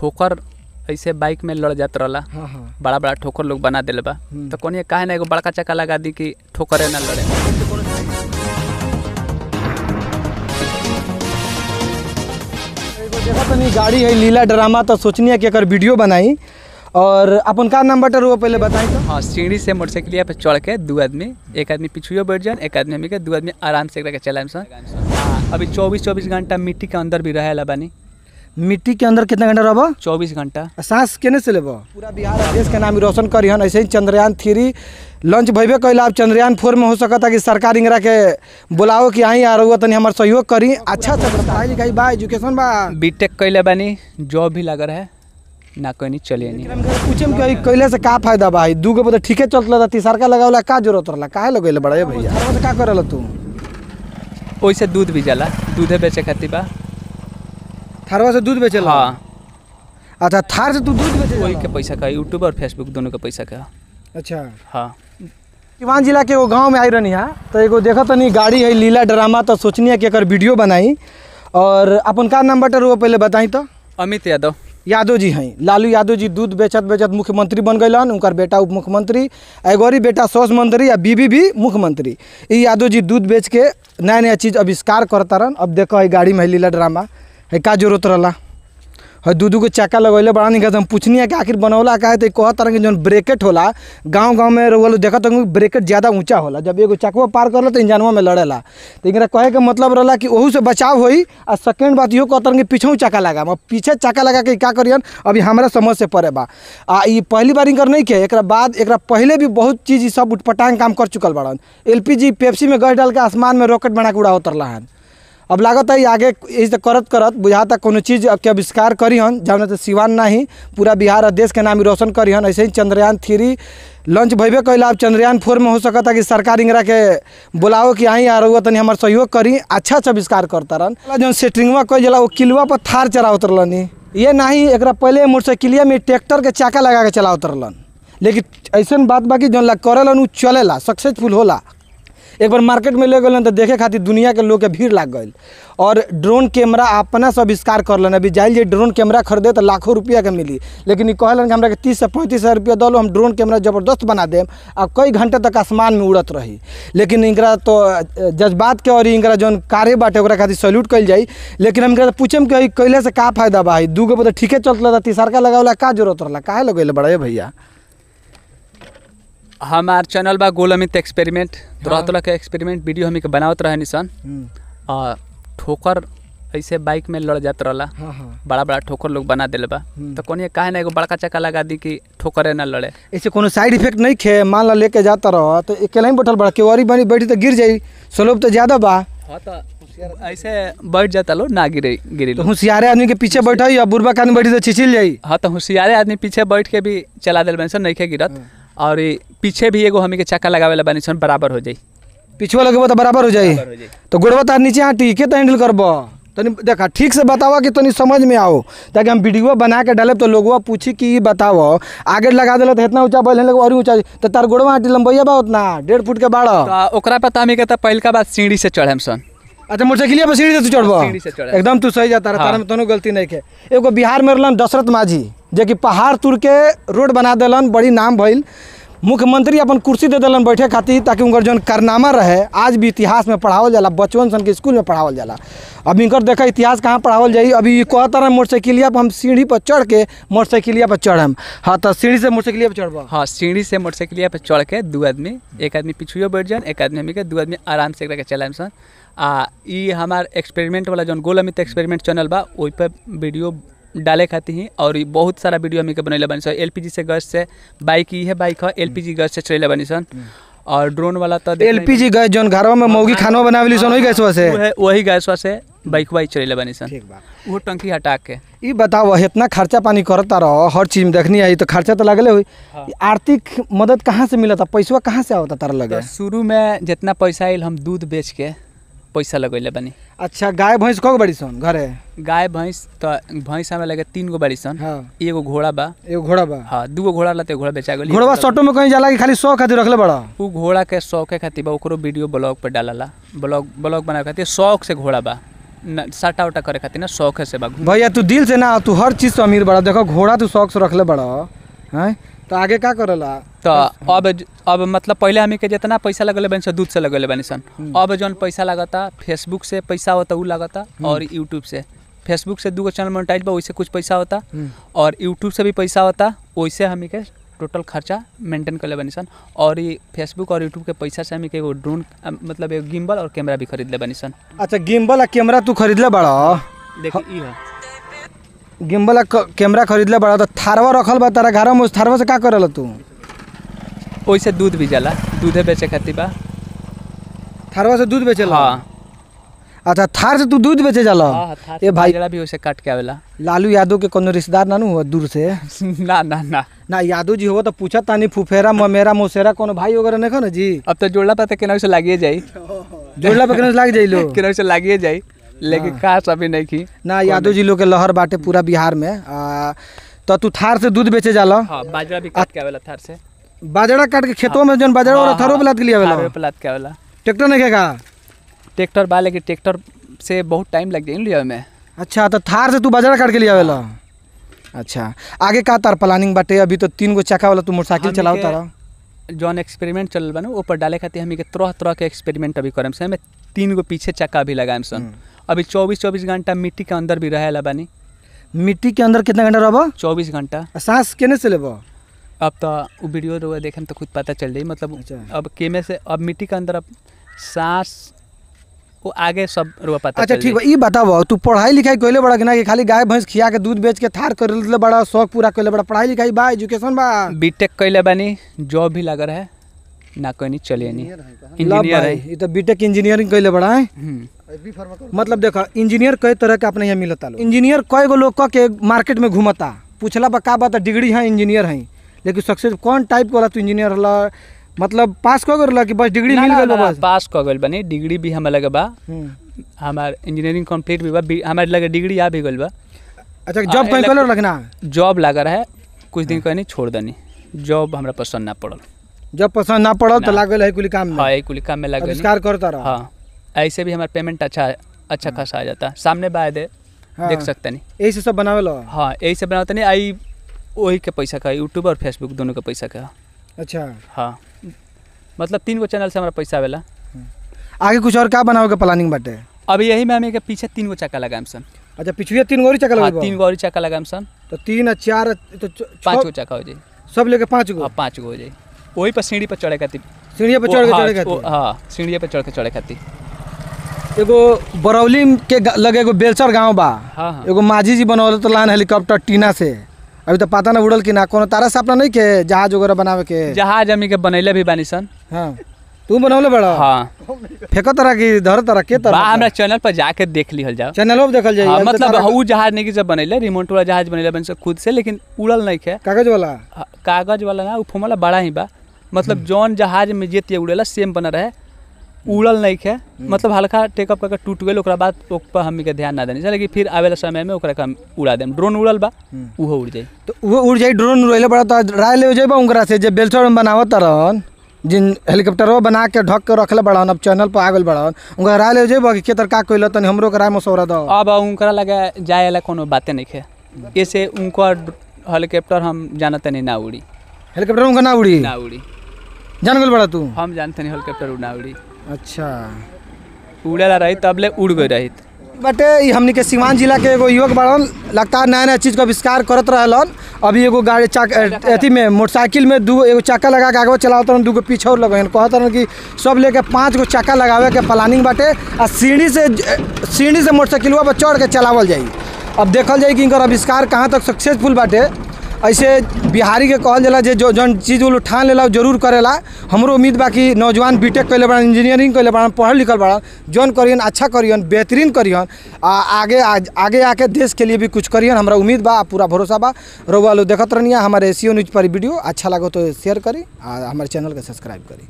ठोकर ऐसे बाइक में लड़ जात रहला हाँ, हाँ। बड़ा बड़ा ठोकर लोग बना दिल बा हम्म। तो कौन कहे ना एगो बड़का चक्का लगा दी कि ठोकरे ना लड़े देखा तनी गाड़ी है लीला ड्रामा तो सोचनी है कि अगर वीडियो बनाई और अपन का नाम बटर वो पहले बताई तो हाँ सीढ़ी से मोटरसाइकिल पे चढ़ के दो आदमी एक आदमी पिछुओ बैठ जाए एक आदमी के दो आदमी आराम से चला सन हाँ, अभी चौबीस चौबीस घंटा मिट्टी के अंदर भी रहे बानी मिट्टी के अंदर कितना घंटा रहो चौबीस घंटा सांस केने से लेब पूरा बिहार देश के नाम रोशन करी हन ऐसे ही चंद्रयान थ्री लॉन्च भैबे कैल आप चंद्रयान फोर में हो सकता कि सरकार इंगरा के बुलाओ कि आई आ रहा तनी हमार सहयोग करी अच्छा से पढ़ाई लिखाई बा एजुकेशन बा बीटेक कैले बानी जॉब भी लग रहा है ना कहीं चले पूछे में कैले से का फायदा बा दू गो तो ठीके चलत तीसर का लगावला का जरूरत रहा काहे लगे बड़ा भैया का कर तू वैसे दूध भी जला दूधे बेचे खाती बा थारवा से दूध बेचे हाँ अच्छा थार से तू दूध बेचे वही के पैसा का यूट्यूब और फेसबुक दोनों का पैसा का अच्छा हाँ सिवान जिला के वो गांव में आई रहनी है तो एगो देखा तनी गाड़ी है लीला ड्रामा तो सोचनी है कि अगर वीडियो बनाई और अपन का नाम बटर वो पहले बताई तो अमित यादव यादव जी हैं लालू यादव जी दूध बेचत बेचत मुख्यमंत्री बन गए हन उनकर बेटा उप मुख्यमंत्री एगोरी बेटा सौस मंत्री या बीबी भी मुख्यमंत्री ये यादव जी दूध बेच के नया नया चीज़ आविष्कार करता रहन अब देखो ये गाड़ी में लीला ड्रामा है का जरूरत रहा है दू दू गो चक्का लगे बड़ा निकल हम पूछनी कि आखिर बनौला का है तो कह तरह के जो ब्रेकेट होला गांव गांव में रोल देखा तो ब्रेकेट ज़्यादा ऊंचा होला जब एगो चकवा पार कर तो इंजनवा में ला तो इनका कहे के मतलब रहा कि वहू से बचाव हो सेकेंड बात इो कह तरह कि पीछे चक्का लगा पीछे चक्का लगा के का करियन अभी हमारा समझ से पड़े बा आ पहली बार इनका नहीं के एक बाद एक पहले भी बहुत चीज़ सब उटपटांग काम कर चुकल बड़न एल पी जी पेप्सी में गैस डाल के आसमान में रॉकेट बना के उड़ा उतरला है अब लागत है आगे इस करत करत बुझाता को चीज़ के आविष्कार करी हन जहाँ सिवान ना ही पूरा बिहार और देश के नाम रोशन करी हन ऐसे ही चंद्रयान थ्री लॉन्च भैबे कैला अब चंद्रयान फोर में हो सकता कि सरकार इंगरा के बुलाओ कि आई आ रुआ तनी हमारे सहयोग करी अच्छा अच्छा आविष्कार करता रहन जो सेटरिंगवा कह जला वो किलवा पर थार चला उतरलन ये ना ही एक पहले मोटरसाइकिलिया में ट्रैक्टर के चाका लगा के चला उतरलन लेकिन ऐसा बात बाकी जो करेलन उ चले सक्सेसफुल होला एक बार मार्केट में ले गए तो देखे खातिर दुनिया के लोग के भीड़ लग गई और ड्रोन कैमरा अपना से आविष्कार कर लेना अभी जाए ड्रोन कैमरा खरीदे तो लाखों रुपया के मिली लेकिन कहलन कि हमारा के तीस से पैंतीस हज़ार रुपया दलो हम ड्रोन कैमरा ज़बरदस्त बना देम आ कई घंटे तक आसमान में उड़त रही लेकिन इनका तो जज्बात के और इनका जो कार्य बाटे खातिर सैल्यूट कल जाए लेकिन हम इनका पूछम कि कैले से का फायदा बा गो तो ठीक चलते तीसरका लगा का जरूरत रहा काहे लगे बड़ा भैया हमार चैनल बा गोलमित एक्सपेरिमेंट तोरा हाँ। तोरा के एक्सपेरिमेंट वीडियो हम बनावत रहे सन हम्म। आ ठोकर ऐसे बाइक में लड़ जात रहला हाँ, हाँ। बड़ा बड़ा ठोकर लोग बना दिले बा हम्म। तो कौन काहे ना एगो बड़का चक्का लगा दी कि ठोकरे ना लड़े ऐसे कोनो साइड इफेक्ट नहीं खे मान ला लेके जाता रह तो अकेले ही बैठल बड़ा केवारी बनी बैठी तो गिर जाई स्लोप तो ज्यादा बा हां तो ऐसे बैठ जाता लो ना गिरे गिरे तो होशियारे आदमी के पीछे बैठा या बुरबा के आदमी बैठी तो छिछिल जाई हां तो होशियारे आदमी पीछे बैठ के भी चला देल दिल नहीं खे गिरत और पीछे भी एगो हमी के चक्का लगा वाला बनी सन बराबर हो जाए पीछे लगे तो बराबर हो जाए तो गोड़वा तार नीचे आटी तो के तो हैंडल करब तनि तो देखा ठीक से बतावा कि तनि तो समझ में आओ ताकि हम वीडियो बना के डाले तो लोगों पूछी कि बताओ आगे लगा दिल तो इतना ऊंचा बैल लगे और ऊंचा तो तार गोड़वा आटी लंबैया बा उतना डेढ़ फुट के बाढ़ तो ओकरा पता हमें कहता पहलका बात सीढ़ी से चढ़े हम सन अच्छा मोटरसाइकिल पर सीढ़ी से तू चढ़बा एकदम तू सही जाता है तारा हाँ। में तनो गलती नहीं है एगो बिहार में रहलन दशरथ माझी जेकि पहाड़ तुर के रोड बना दिलन बड़ी नाम भइल मुख्यमंत्री अपन कुर्सी दे दिलन बैठे खातिर ताकि उनका जो कारनामा रहे आज भी इतिहास में पढ़ावल जाला बचपन सन के स्कूल में पढ़ावल जाला अब इनकर देखा इतिहास कहाँ पढ़ावल जाए अभी कह तरह मोटरसाइकिलिया पर हम सीढ़ी पर चढ़ के मोटरसाइकिलिया पर चढ़म हाँ तो सीढ़ी से मोटरसाइकिलिया पर चढ़ब हाँ सीढ़ी से मोटरसाइकिलिया पर चढ़ के दू आदमी एक आदमी पिछुओ बैठ जाए एक आदमी हमी के दू आदमी आराम से एक चलाम सन आ हमार एक्सपेरिमेंट वाला जो गोल अमित एक्सपेरिमेंट चैनल बा ओहि पर वीडियो डाले खाती हैं और बहुत सारा वीडियो हम बनैले बनी सन एल से गैस से बाइक ये बाइक है एल गैस से चले बनी सन हम्म। और ड्रोन वाला तो एल पी जी गैस जो घर में मौगी खाना बना सन वही गैस से वही गैस से बाइक वाइक चले बनी सन वो टंकी हटा के ये बताओ इतना खर्चा पानी करता रहो हर चीज में देखनी आई तो खर्चा तो लगल हुई हाँ। आर्थिक मदद कहाँ से मिला था पैसा कहाँ से आता तारा लगे तो शुरू में जितना पैसा आयल हम दूध बेच के पैसा लगैले बानी अच्छा गाय भैंस कौ बड़ी सन घरे गाय भैंस तो भैंस हमें लगे तीन गो बड़ी सन हाँ। एगो घोड़ा बा एगो घोड़ा बा हाँ दू गो घोड़ा लाते घोड़ा बेचा गई घोड़ा शॉर्टो में कहीं जाला कि खाली शौक खातिर रखले बड़ा उ घोड़ा के शौक के खातिर ओकरो वीडियो ब्लॉग पर डालला ब्लॉग ब्लॉग बनावे खातिर शौक से घोड़ा बा साटा उटा करे खातिर ना शौक से बा भैया तू दिल से ना तू हर चीज से अमीर बड़ा देखो घोड़ा तू शौक से रखले बड़ा हैं तो आगे का करला तो अब अब मतलब पहले हमें के जितना पैसा लगल बनी दूध से लगल बनी सन हम्म। अब जो पैसा लागता फेसबुक से पैसा होता वो लागता हम्म। और यूट्यूब से फेसबुक से दूगो चैनल मोनिटाइज बा वैसे कुछ पैसा होता हम्म। और यूट्यूब से भी पैसा होता वैसे हमें के टोटल खर्चा मेंटेन कर ले बनी सन और ये फेसबुक और यूट्यूब के पैसा से हमें के ड्रोन मतलब गिम्बल और कैमरा भी खरीद ले बनी सन अच्छा गिम्बल और कैमरा तू खरीद ले बड़ा देखिए गिम्बल कैमरा खरीद ले बड़ा तो थारवा रखल बा तारा घर में थारवा से का करल तू ओइसे दूध भी जाला दूधे बेचे खाती बा थारवा से दूध बेचे हाँ अच्छा थार से तू दूध बेचे जाला हां ये हाँ, भाई जला भी ओसे काट के आवेला लालू यादव के कोनो रिश्तेदार ना हुआ दूर से ना ना ना ना यादव जी हो तो पूछा तानी फुफेरा ममेरा मोसेरा कोनो भाई वगैरह नहीं खो जी अब तो जोड़ला पता तो केना से लागिए जाई जोड़ला पे केना लाग जाई लो केना से लागिए जाई लेकिन खास हाँ। अभी नहीं की ना यादव जिलो के लहर बाटे पूरा बिहार में तो तू थार से दूध बेचे जाला हाँ, बाजरा भी काट के आवेला थार से बाजरा काट के खेतों में जोन बाजरा और हाँ, थारो पलाट के लिए आवेला थारो पलाट के आवेला ट्रैक्टर नहीं का ट्रैक्टर बा लेकिन ट्रैक्टर से बहुत टाइम लग जाए लिया में अच्छा तो थार से तू बाजरा काट के लिए आवेला हाँ। अच्छा आगे का तार प्लानिंग बाटे अभी तो तीन गो चक्का वाला तू मोटरसाइकिल चलाओ तारा जौन एक्सपेरिमेंट चलल बा ऊपर डाले खातिर हम के तरह तरह के एक्सपेरिमेंट अभी करम से हमें तीन गो पीछे चक्का भी लगाएम सन हम्म। अभी चौबीस चौबीस घंटा मिट्टी के अंदर भी रहेला बनी मिट्टी के अंदर कितना घंटा रहबा चौबीस घंटा सांस केने से लेबा अब तो वीडियो तो देखे तो खुद पता चल जाए मतलब अच्छा। अब केमे से अब मिट्टी के अंदर अब सांस वो आगे सब रोगा पता अच्छा ठीक है ये बताओ तू पढ़ाई लिखाई कोइले बड़ा कि ना कि खाली गाय भैंस खिया के दूध बेच के थार कर ले बड़ा शौक पूरा कोइले बड़ा पढ़ाई लिखाई बा एजुकेशन बा बीटेक कोइले बानी जॉब भी लग रहा है ना कोई नहीं चले नहीं इंजीनियर है ये तो बीटेक इंजीनियरिंग कोइले बड़ा है हम्म। मतलब देखो इंजीनियर कई तरह के अपने यहाँ मिलता लोग इंजीनियर कई गो लोग के मार्केट में घूमता पूछला बा का बात डिग्री है इंजीनियर है लेकिन सक्सेस कौन टाइप वाला तू इंजीनियर होला मतलब पास कह गल कि बस डिग्री मिल गल बस पास कह गल बनी डिग्री भी हमारे लगे बा हमार इंजीनियरिंग कंप्लीट भी बा हमारे लगे डिग्री आ भी गल बा अच्छा जॉब कहीं कलर लगना जॉब लगा रहा है कुछ दिन कहीं छोड़ देनी जॉब हमरा पसंद ना पड़ल जब पसंद ना पड़ल तो लागल है कुली काम में हां कुली काम में लागल आविष्कार करता रहा हां ऐसे भी हमारा पेमेंट अच्छा अच्छा हाँ। खासा आ जाता है सामने बाय दे हाँ, देख सकते नहीं यही से सब बनावे लो हाँ यही से बनाते तो नहीं आई वही के पैसा का यूट्यूब और फेसबुक दोनों के पैसा का अच्छा हाँ मतलब तीन गो चैनल से हमारा पैसा आवेला हाँ। आगे कुछ और क्या बनावे का प्लानिंग बाटे अभी यही में हमें पीछे तीन गो चक्का लगाम सन अच्छा पिछुए तीन गो चक्का हाँ, लगा तीन गोरी चक्का लगाम सन तो तीन चार तो पाँच गो चक्का हो जाए सब लेके पाँच गो हाँ, पाँच गो हो जाए वही पर सीढ़ी पर चढ़े खाती सीढ़ी पर चढ़ के चढ़े खाती हाँ सीढ़ी पर चढ़ के चढ़े खाती एगो बरौली के लगे एगो बेलचर गांव बा हाँ, हाँ। एगो माझी जी बनौल तो लान हेलीकॉप्टर टीना से अभी तो पता ना उड़ल कि ना कोनो तारा सपना नहीं के जहाज वगैरह बनावे के जहाज हमी के बनैले भी बानी सन हाँ तू बनौले बड़ा हाँ फेंको तरह की धर तरह के तरह हमरा चैनल पर जाके देख लिहल जाओ चैनल पर देखल जाए हाँ, तो मतलब उ जहाज नहीं कि सब बनैले रिमोट वाला जहाज बनैले बन से खुद से लेकिन उड़ल नहीं के कागज वाला हाँ, कागज वाला ना उ फोमला बड़ा ही बा मतलब हम्म। जौन जहाज में जेती उड़ेला सेम बना रहे उड़ल नहीं है हम्म। मतलब हल्का टेकअप करके टूट गए बाद पर हम के ध्यान ना देने लेकिन फिर आवे समय में ओकरा उड़ा देम ड्रोन उड़ल बा हम्म। उहो उड़ जाए तो वो उड़ जाए ड्रोन उड़ेले बड़ा तो राय ले जेबा उनकरा से जब बेलचर में बनावत रहन जिन हेलीकॉप्टरवा बना के ढक के रखले बड़ान अब चैनल पर आ गल उनका राय ले जेब कि केतर का कोई लतन हमरो के राय मशवरा दो अब उनकरा लगे जाए ला कोनो बातें नहीं है हम्म। ऐसे उनका हेलीकॉप्टर हम जानते नहीं ना उड़ी हेलीकॉप्टर उनका ना उड़ी ना उड़ी जान गल बड़ा तू हम जानते नहीं हेलीकॉप्टर उड़ना उड़ी अच्छा ला रही तबले उड़ गए रही बट हमने के सिवान जिला के एगो युवक बड़न लगता है नया नया चीज़ का आविष्कार करत रहलन अभी एगो गाड़ी चाक अथी में मोटरसाइकिल में दू एगो चक्का लगा के आगे चलावत रहन दूगो पीछे और लगन कहत रहन कि सब लेके पाँच गो चक्का लगावे के प्लानिंग बाटे आ सीढ़ी से सीढ़ी से मोटरसाइकिलवा पर चढ़ के चलावल जाए अब देखल जाए कि इनका आविष्कार कहाँ तक सक्सेसफुल बाटे ऐसे बिहारी के कहल जला जो जौन चीज़ वो ठान लेला जरूर करेला हमरो उम्मीद बा कि नौजवान बीटेक कैले बड़ा इंजीनियरिंग कैले बड़ा पढ़ल लिखल बड़ा जौन करियन अच्छा करियन बेहतरीन करियन आ आगे आ, आगे आके देश के लिए भी कुछ करियन हमारा उम्मीद बा पूरा भरोसा बा रोवा लोग देखत रहनी हमारे एसीओ न्यूज़ e पर वीडियो अच्छा लगे तो शेयर करी आ हमारे चैनल के सब्सक्राइब करी